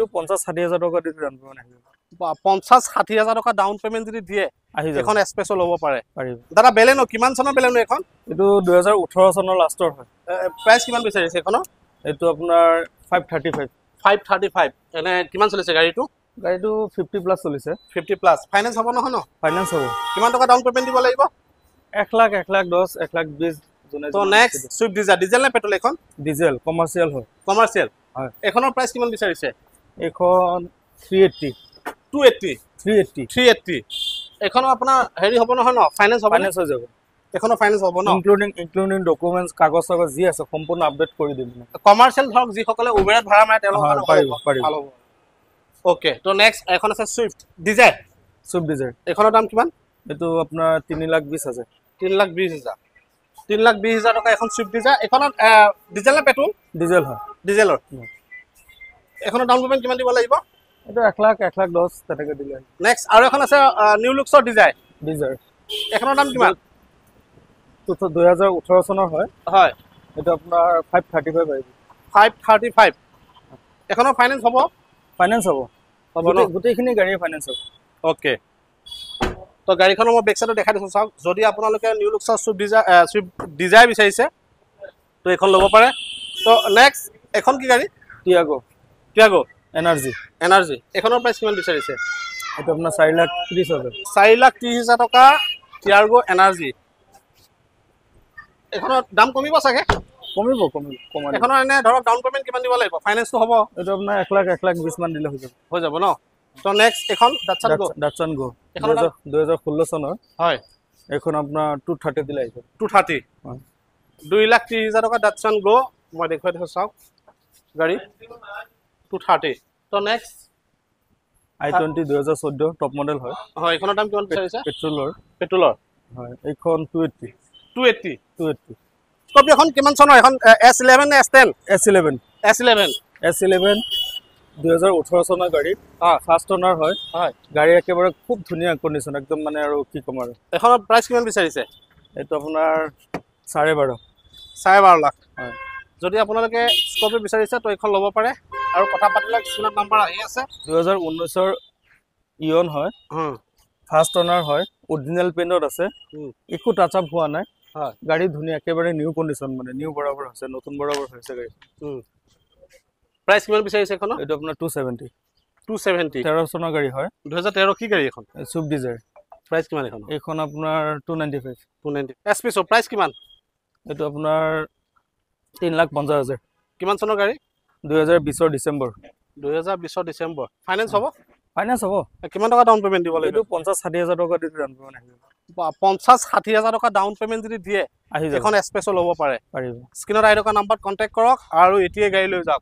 এইটো পঞ্চাশ ষাঠি হাজাৰ টকা দিলে ডাউন পেমেণ্ট আহিব পঞ্চাছ ষাঠি হাজাৰ টকা ডাউন পেমেণ্ট যদি দিয়ে আহি এখন স্পেচো ল'ব পাৰে পাৰিব দাদা বেলেনো কিমান চনৰ বেলেনো এখন এইটো দুহেজাৰ ওঠৰ চনৰ লাষ্টৰ হয় প্ৰাইচ কিমান বিচাৰিছে এইখনৰ এইটো আপোনাৰ five thirty five five thirty five এনে কিমান চলিছে গাড়ীটো গাড়ীটো ফিফটি প্লাছ চলিছে ফিফটি প্লাছ ফাইনেঞ্চ হ'ব নহয় ন ফাইনেঞ্চ হ'ব কিমান টকা ডাউন পেমেণ্ট দিব লাগিব এক লাখ এক লাখ দহ এক লাখ বিছ নেক্সট ছুইফ্ট ডিজাৰ ডিজেল নে পেট্ৰল এইখন ডিজেল কমাৰ্চিয়েল হয় কমাৰ্চিয়েল হয় এইখনৰ প্ৰাইচ কিমান বিচাৰিছে এইখন three eighty two eighty three eighty three eighty এইখনো আপোনাৰ হেৰি হ'ব নহয় ন ফাইনেন্স ফাইনেন্স হৈ যাব এইখনো ফাইনেন্স হ'ব ন ইনক্লুডিং ইনক্লুডিং ডকুমেণ্টছ কাগজ চাগজ যি আছে সম্পূৰ্ণ আপডেট কৰি দিম কমাৰ্চিয়েল ধৰক যিসকলে উবেৰত ভাড়া মাৰে তেওঁলোকে পাৰিব পাৰিব ভাল ত' নেক্সট এখন আছে চুইফ্ট ডিজায়াৰ চুইফ্ট ডিজায়াৰ এইখনৰ দাম কিমান এইটো আপোনাৰ তিনি লাখ বিছ আছে তিনি লাখ বিছ হাজাৰ তিনি লাখ বিছ হাজাৰ টকা এখন চুইফ্ট ডিজায়াৰ এইখনত ডিজেল নে পেট্ৰল ডিজেল হয় ডিজেলৰ এখনৰ ডাউন পেমেণ্ট কিমান দিব লাগিব এইটো এক লাখ এক লাখ দহ তেনেকৈ দিলে নেক্সট আৰু এখন আছে নিউ লুকছৰ ডিজাই ডিজাৰ এখনৰ দাম কিমান দুই হাজাৰ ওঠৰ চনৰ হয় হয় এইটো আপোনাৰ ফাইভ থাৰ্টি ফাইভ আহিব ফাইভ থাৰ্টি ফাইভ এখনৰ ফাইনেন্স হ'ব ফাইনেন্স হ'ব হ'ব ন গোটেইখিনি গাড়ীৰ ফাইনেন্স হ'ব অ'কে তো গাড়ীখনৰ মই বেক দেখাই দিছোঁ চাওক যদি আপোনালোকে নিউ লুকছৰ চুইফ ডিজাৰ চুইফ্ট ডিজায়াৰ বিচাৰিছে তো এইখন ল'ব পাৰে তো নেক্সট এখন কি গাড়ী টিয়াগো টিয়াগো এনাৰ্জি এনাৰ্জি এখনৰ প্ৰাইচ কিমান বিচাৰিছে এইটো আপোনাৰ চাৰি লাখ ত্ৰিছ হাজাৰ চাৰি লাখ ত্ৰিছ হাজাৰ টকা টিয়াগো এনাৰ্জি এখনৰ দাম কমিব চাগে কমিব কমিব কমাই এখনৰ এনে ধৰক ডাউন পে'মেণ্ট কিমান দিব লাগিব ফাইনেঞ্চটো হ'ব এইটো আপোনাৰ এক লাখ এক লাখ বিছ মান দিলে হৈ যাব হৈ যাব ন তো নেক্সট এখন ডাটচান গ' ডাটচান গ' দুই হাজাৰ ষোল্ল চনৰ হয় এইখন আপোনাৰ টু দিলে আহিব টু থাৰ্টি দুই লাখ ত্ৰিছ হাজাৰ টকা ডাটচান গ' মই দেখুৱাই দেখোঁ চাওক গাড়ী টু থাৰ্টি তো নেক্সট আই টুৱেণ্টি দুহেজাৰ চৈধ্য টপ মডেল হয় হয় এইখনৰ দাম কিমান বিচাৰিছে পেট্ৰলৰ পেট্ৰলৰ হয় এইখন two eighty two eighty two eighty Scorpio' এখন কিমান চনৰ এখন এছ ইলেভেন নে S ten S eleven S eleven S eleven দুহেজাৰ ওঠৰ চনৰ গাড়ী ফাৰ্ষ্ট অনাৰ হয় হয় গাড়ী একেবাৰে খুব ধুনীয়া কণ্ডিশ্যন একদম মানে আৰু কি ক'ম আৰু এখনৰ প্ৰাইচ কিমান বিচাৰিছে এইটো আপোনাৰ চাৰে বাৰ চাৰে বাৰ লাখ হয় যদি আপোনালোকে স্কৰপিঅ' বিচাৰিছে তো এইখন ল'ব পাৰে আৰু কথা পাতিলে কিছুমান নাম্বাৰ আহি আছে দুহেজাৰ ইয়ন হয় ফাৰ্ষ্ট অনাৰ হয় অৰিজিনেল পেণ্টত আছে একো টাচ আপ হোৱা নাই হয় গাড়ী ধুনীয়া একেবাৰে নিউ কণ্ডিশ্যন মানে নিউ বৰাবৰ হৈছে নতুন বৰাবৰ হৈছে গাড়ী প্ৰাইচ কিমান বিচাৰিছে এইখন এইটো আপোনাৰ টু চেভেণ্টি টু চেভেণ্টি তেৰ চনৰ গাড়ী হয় দুহেজাৰ তেৰ কি গাড়ী এখন চুপ ডিজাৰ প্ৰাইচ কিমান এইখন এইখন আপোনাৰ two ninety five two ninety S P চ' প্ৰাইচ কিমান এইটো আপোনাৰ তিনি লাখ পঞ্চাছ হাজাৰ কিমান চনৰ গাড়ী 2020 ডিসেম্বর 2020 ডিসেম্বর ফাইনান্স হবো ফাইনান্স হবো কিমান টাকা ডাউন পেমেন্ট দিব লাগিব এটো 50 60000 টাকা দিতে ডাউন পেমেন্ট আহিব বা 50 60000 টাকা ডাউন পেমেন্ট যদি দিয়ে এখন স্পেশাল হবো পারে পারিব স্ক্রিনত আইডকা নাম্বার কন্টাক্ট করক আর এটিএ গাড়ি লৈ যাক